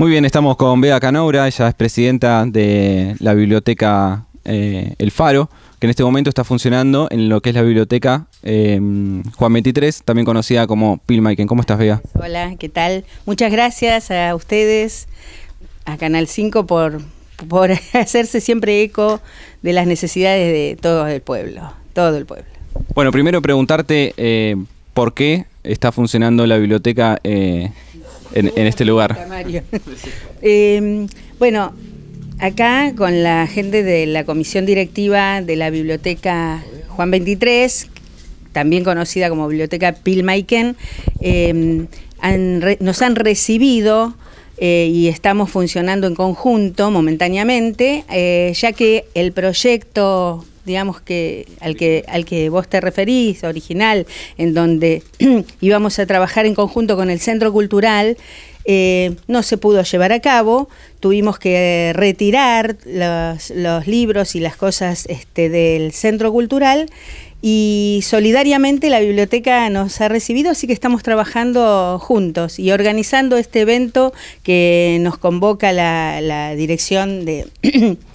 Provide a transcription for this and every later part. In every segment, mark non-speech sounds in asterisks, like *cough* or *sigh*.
Muy bien, estamos con Bea Canoura, ella es presidenta de la biblioteca eh, El Faro, que en este momento está funcionando en lo que es la biblioteca em, Juan 23, también conocida como Pilmaiken. ¿Cómo estás, Bea? Hola, ¿qué tal? Muchas gracias a ustedes, a Canal 5 por, por *laughs* hacerse siempre eco de las necesidades de todo el pueblo, todo el pueblo. Bueno, primero preguntarte eh, por qué está funcionando la biblioteca eh, en, este lugar. *laughs* Eh, bueno, acá con la gente de la comisión directiva de la biblioteca Juan 23, también conocida como biblioteca Pilmaiken, eh, nos han recibido eh, y estamos funcionando en conjunto momentáneamente, ya que el proyecto digamos que al que al que vos te referís, original, en donde *clears throat* íbamos a trabajar en conjunto con el Centro Cultural, eh, no se pudo llevar a cabo, tuvimos que eh, retirar los, libros y las cosas este, del Centro Cultural y solidariamente la biblioteca nos ha recibido, así que estamos trabajando juntos y organizando este evento que nos convoca la dirección de... *clears throat*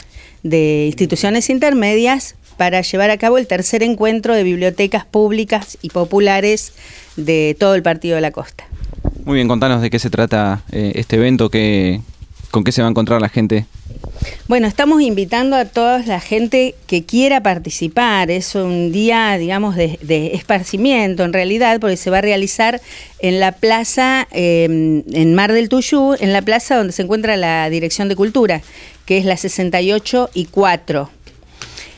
de instituciones intermedias para llevar a cabo el tercer encuentro de bibliotecas públicas y populares de todo el Partido de la Costa. Muy bien, contanos de qué se trata eh, este evento, que ¿Con qué se va a encontrar la gente? Bueno, estamos invitando a toda la gente que quiera participar. Es un día, digamos, de, esparcimiento en realidad, porque se va a realizar en la plaza, em, en Mar del Tuyú, en la plaza donde se encuentra la Dirección de Cultura, que es la 68 y 4.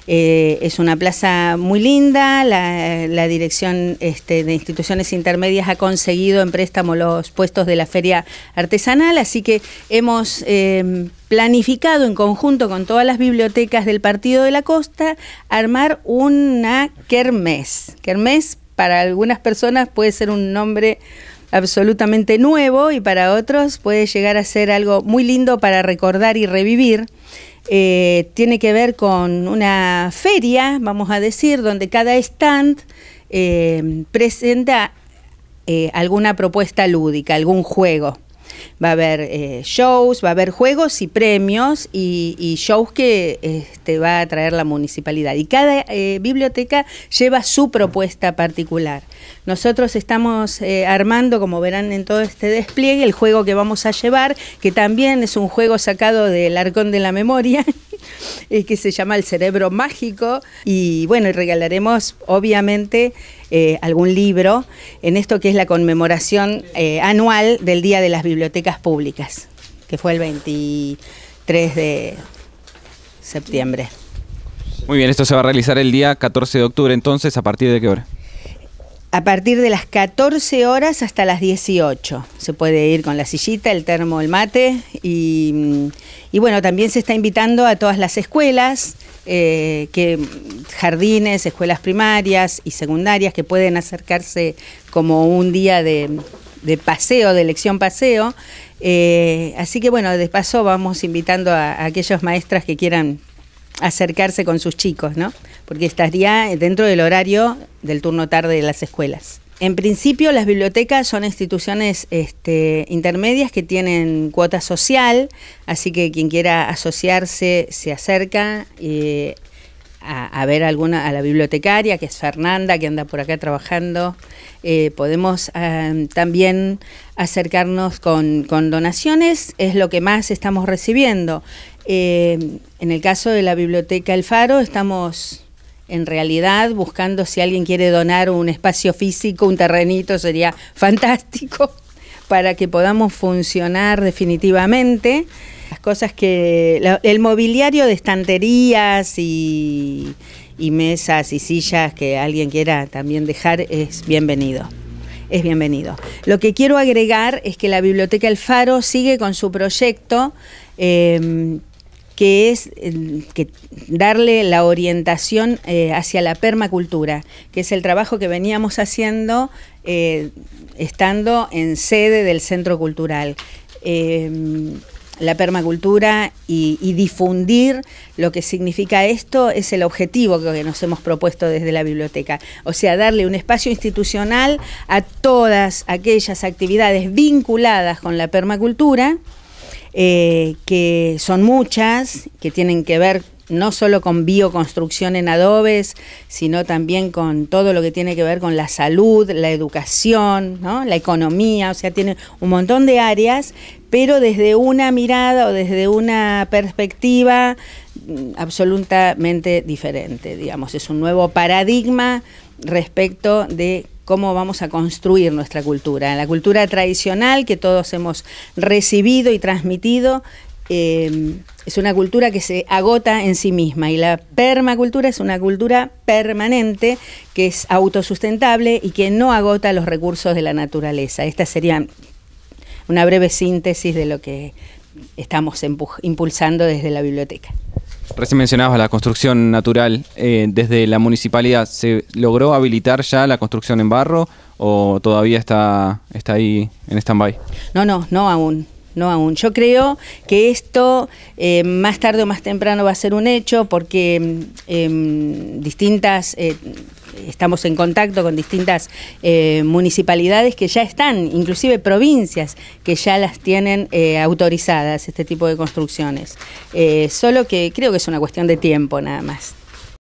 Eh, es una plaza muy linda, la, Dirección este, de Instituciones Intermedias ha conseguido en préstamo los puestos de la feria artesanal, así que hemos em, planificado en conjunto con todas las bibliotecas del Partido de la Costa armar una kermés. Kermés para algunas personas puede ser un nombre absolutamente nuevo y para otros puede llegar a ser algo muy lindo para recordar y revivir. Eh, tiene que ver con una feria, vamos a decir, donde cada stand eh, presenta eh, alguna propuesta lúdica, algún juego va a haber eh, shows, va a haber juegos y premios y, shows que este, va a traer la municipalidad. Y cada eh, biblioteca lleva su propuesta particular. Nosotros estamos eh, armando, como verán en todo este despliegue, el juego que vamos a llevar, que también es un juego sacado del Arcón de la Memoria. *laughs* Es eh, que se llama El Cerebro Mágico. Y bueno, regalaremos obviamente eh, algún libro en esto que es la conmemoración eh, anual del Día de las Bibliotecas Públicas, que fue el 23 de septiembre. Muy bien, esto se va a realizar el día 14 de octubre, entonces, ¿a partir de qué hora? a partir de las 14 horas hasta las 18. Se puede ir con la sillita, el termo, el mate y, bueno, también se está invitando a todas las escuelas, eh, que, jardines, escuelas primarias y secundarias que pueden acercarse como un día de, paseo, de lección paseo. Eh, así que bueno, de paso vamos invitando a, a aquellos maestras que quieran acercarse con sus chicos, ¿no? Porque estaría dentro del horario del turno tarde de las escuelas. En principio, las bibliotecas son instituciones este, intermedias que tienen cuota social, así que quien quiera asociarse se acerca eh, a, ver alguna a la bibliotecaria, que es Fernanda, que anda por acá trabajando. Eh, podemos ah, también acercarnos con, con, donaciones, es lo que más estamos recibiendo. Eh, en el caso de la biblioteca El Faro, estamos en realidad, buscando si alguien quiere donar un espacio físico, un terrenito, sería fantástico *laughs* para que podamos funcionar definitivamente. Las cosas que. el mobiliario de estanterías y, mesas y sillas que alguien quiera también dejar es bienvenido es bienvenido. Lo que quiero agregar es que la Biblioteca El Faro sigue con su proyecto em, que es darle la orientación eh, hacia la permacultura, que es el trabajo que veníamos haciendo eh, estando en sede del Centro Cultural. Eh, la permacultura y, difundir lo que significa esto es el objetivo que nos hemos propuesto desde la biblioteca. O sea, darle un espacio institucional a todas aquellas actividades vinculadas con la permacultura eh, que son muchas, que tienen que ver no solo con bioconstrucción en adobes, sino también con todo lo que tiene que ver con la salud, la educación, la economía, o sea, tiene un montón de áreas, pero desde una mirada o desde una perspectiva mm, absolutamente diferente, digamos, es un nuevo paradigma respecto de cómo vamos a construir nuestra cultura, la cultura tradicional que todos hemos recibido y transmitido. Eh, es una cultura que se agota en sí misma y la permacultura es una cultura permanente que es autosustentable y que no agota los recursos de la naturaleza. Esta sería una breve síntesis de lo que estamos impulsando desde la biblioteca. Recién mencionabas la construcción natural. Eh, ¿Desde la municipalidad se logró habilitar ya la construcción en barro o todavía está, está ahí en stand-by? No, no, no aún. No aún. Yo creo que esto eh, más tarde o más temprano va a ser un hecho porque mm, em, distintas eh, estamos en contacto con distintas eh, municipalidades que ya están, inclusive provincias que ya las tienen eh, autorizadas este tipo de construcciones. Eh, solo que creo que es una cuestión de tiempo nada más.